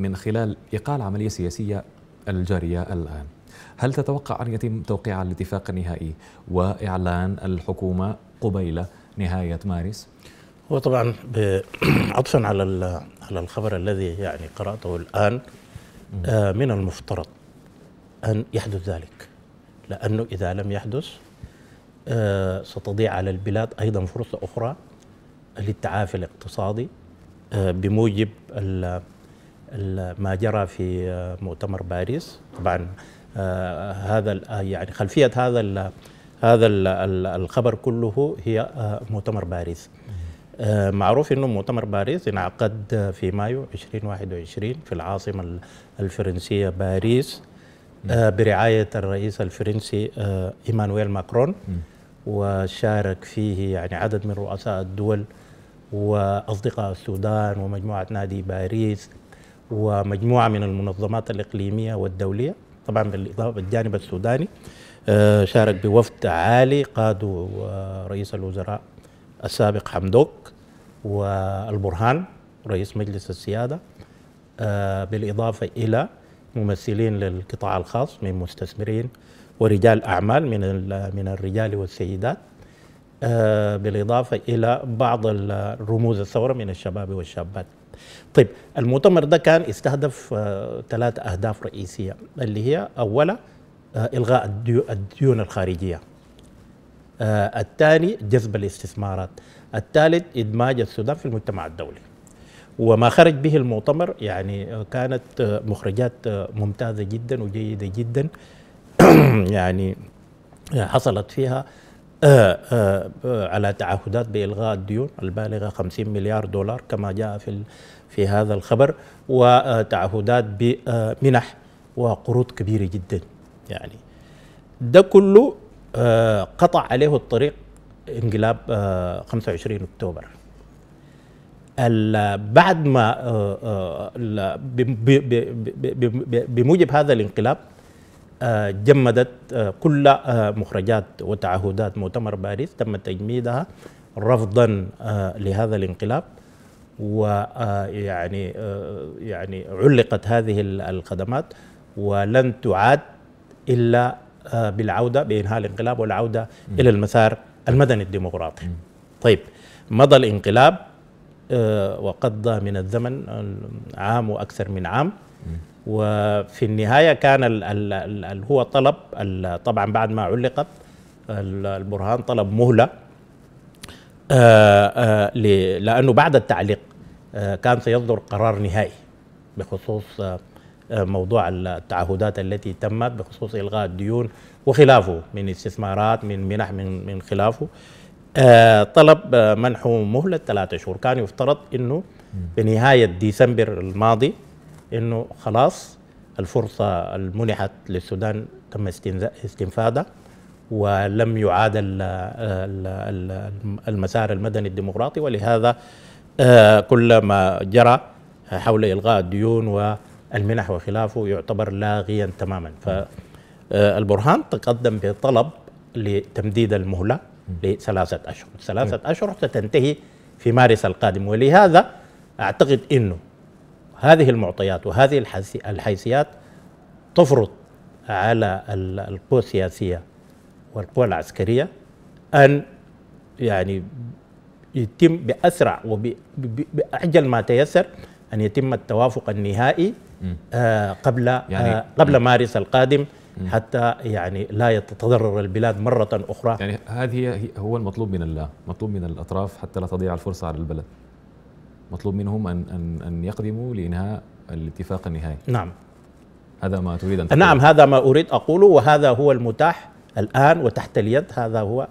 من خلال إيقاع العملية السياسية الجارية الآن هل تتوقع أن يتم توقيع الاتفاق النهائي وإعلان الحكومة قبيل نهاية مارس؟ هو طبعا عطفا على على الخبر الذي يعني قراته الآن آه، من المفترض أن يحدث ذلك لأنه إذا لم يحدث آه، ستضيع على البلاد أيضا فرصة أخرى للتعافي الاقتصادي آه، بموجب ما جرى في آه، مؤتمر باريس طبعا آه، هذا آه، يعني خلفيه هذا هذا الخبر كله هي مؤتمر باريس معروف انه مؤتمر باريس انعقد في مايو 2021 في العاصمه الفرنسيه باريس برعايه الرئيس الفرنسي ايمانويل ماكرون وشارك فيه يعني عدد من رؤساء الدول واصدقاء السودان ومجموعه نادي باريس ومجموعه من المنظمات الاقليميه والدوليه طبعا بالاضافه بالجانب السوداني آه، شارك بوفد عالي قاده آه، رئيس الوزراء السابق حمدوك والبرهان رئيس مجلس السياده آه، بالاضافه الى ممثلين للقطاع الخاص من مستثمرين ورجال اعمال من من الرجال والسيدات بالاضافه الى بعض الرموز الثوره من الشباب والشابات طيب المؤتمر ده كان استهدف آه أهداف رئيسية اللي هي أولا آه، إلغاء الديون الخارجية آه، الثاني جذب الاستثمارات الثالث إدماج السودان في المجتمع الدولي وما خرج به المؤتمر يعني آه، كانت مخرجات ممتازة جدا وجيدة جدا يعني حصلت فيها آه، آه، آه، على تعهدات بإلغاء الديون البالغة 50 مليار دولار كما جاء في في هذا الخبر وتعهدات بمنح وقروض كبيرة جدا يعني ده كله قطع عليه الطريق انقلاب 25 اكتوبر بعد ما بموجب هذا الانقلاب جمدت آه، كل آه، مخرجات وتعهدات مؤتمر باريس تم تجميدها رفضا آه، لهذا الانقلاب ويعني يعني علقت هذه الخدمات ولن تعاد الا بالعوده بانهاء الانقلاب والعوده الى المسار المدني الديمقراطي. طيب مضى الانقلاب وقضى من الزمن عام واكثر من عام وفي النهاية كان الـ الـ الـ هو طلب طبعا بعد ما علقت البرهان طلب مهلة آه، آه، لأنه بعد التعليق آه، كان سيصدر قرار نهائي بخصوص موضوع التعهدات التي تمت بخصوص إلغاء الديون وخلافه من استثمارات من منح من من خلافه طلب منحه مهلة ثلاثة شهور كان يفترض أنه بنهاية ديسمبر الماضي انه خلاص الفرصه المنحت للسودان تم استنفاذها ولم يعاد آه، المسار المدني الديمقراطي ولهذا آه، كل ما جرى حول الغاء الديون والمنح وخلافه يعتبر لاغيا تماما فالبرهان آه، تقدم بطلب لتمديد المهله لثلاثه اشهر، ثلاثه اشهر ستنتهي في مارس القادم ولهذا اعتقد انه هذه المعطيات وهذه الحيثيات تفرض على القوى السياسيه والقوى العسكريه ان يعني يتم باسرع وباعجل ما تيسر ان يتم التوافق النهائي آه قبل يعني آه قبل مارس القادم حتى يعني لا يتضرر البلاد مرة أخرى يعني هذه هو المطلوب من الله مطلوب من الأطراف حتى لا تضيع الفرصة على البلد مطلوب منهم أن, أن, أن يقدموا لإنهاء الاتفاق النهائي نعم هذا ما تريد أن تقول. نعم هذا ما أريد أقوله وهذا هو المتاح الآن وتحت اليد هذا هو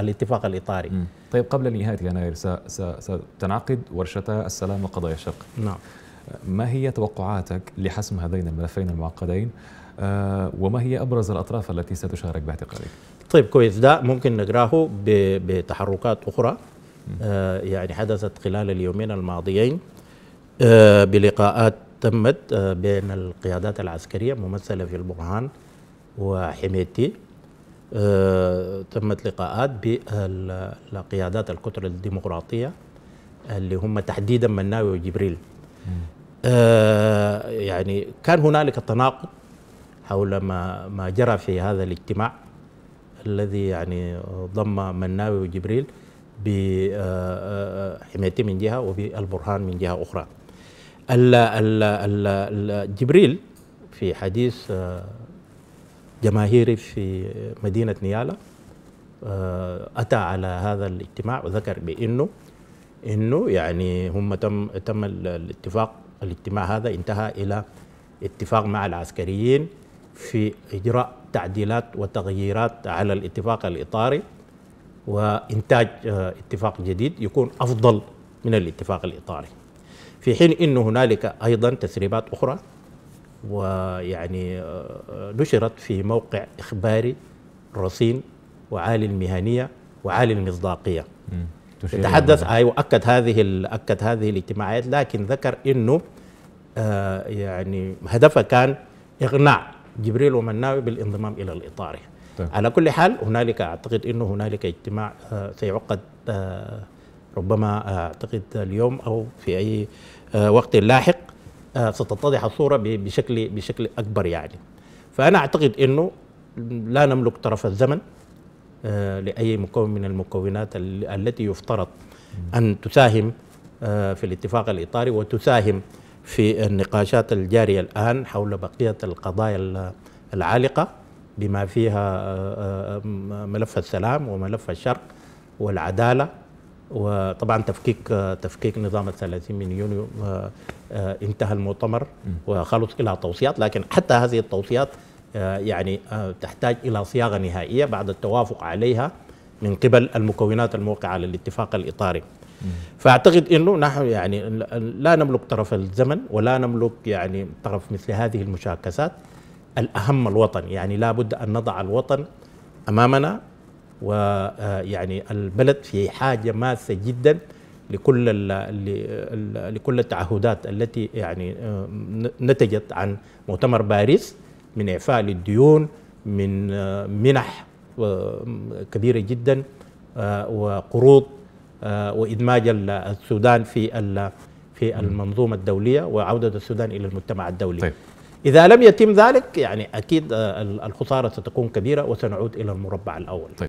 الاتفاق الإطاري م. طيب قبل نهاية يناير ستنعقد ورشتا السلام وقضايا الشرق نعم ما هي توقعاتك لحسم هذين الملفين المعقدين آه، وما هي أبرز الأطراف التي ستشارك باعتقادك؟ طيب كويس ده ممكن نقراه بتحركات أخرى آه، يعني حدثت خلال اليومين الماضيين آه، بلقاءات تمت آه، بين القيادات العسكرية ممثلة في البرهان وحميتي تمت لقاءات بالقيادات الكتل الديمقراطية اللي هم تحديدا مناوي وجبريل يعني كان هنالك تناقض حول ما ما جرى في هذا الاجتماع الذي يعني ضم مناوي وجبريل بحمايتي آه، آه، آه، من جهه وبالبرهان من جهه اخرى. ال ال ال جبريل في حديث جماهيري في مدينه نيالا اتى على هذا الاجتماع وذكر بانه انه يعني هم تم تم الاتفاق الاجتماع هذا انتهى الى اتفاق مع العسكريين في اجراء تعديلات وتغييرات على الاتفاق الاطاري وإنتاج آه، اتفاق جديد يكون أفضل من الاتفاق الإطاري في حين أنه هنالك أيضا تسريبات أخرى ويعني آه، آه، نشرت في موقع إخباري رصين وعالي المهنية وعالي المصداقية تحدث أيوة وأكد هذه أكد هذه الاجتماعات لكن ذكر أنه يعني هدفه كان إقناع جبريل ومناوي بالانضمام إلى الإطار طيب. على كل حال هنالك اعتقد انه هنالك اجتماع آه، سيعقد آه، ربما آه، اعتقد اليوم او في اي وقت لاحق ستتضح الصوره بشكل بشكل اكبر يعني فانا اعتقد انه لا نملك طرف الزمن لاي مكون من المكونات التي يفترض ان تساهم في الاتفاق الاطاري وتساهم في النقاشات الجاريه الان حول بقيه القضايا العالقه بما فيها آه، آه، آه، ملف السلام وملف الشرق والعداله وطبعا تفكيك تفكيك نظام ال 30 من يونيو انتهى المؤتمر وخلص الى توصيات لكن حتى هذه التوصيات يعني تحتاج الى صياغه نهائيه بعد التوافق عليها من قبل المكونات الموقعه على الاتفاق الاطاري. فاعتقد انه نحن يعني لا نملك طرف الزمن ولا نملك يعني طرف مثل هذه المشاكسات الأهم الوطن يعني لا بد أن نضع الوطن أمامنا ويعني آه، البلد في حاجة ماسة جدا لكل لكل التعهدات التي يعني آه، نتجت عن مؤتمر باريس من إعفاء للديون من آه، منح كبيرة جدا وقروض وإدماج السودان في في المنظومة الدولية وعودة السودان إلى المجتمع الدولي طيب. إذا لم يتم ذلك يعني أكيد آه، الخسارة ستكون كبيرة وسنعود إلى المربع الأول طيب.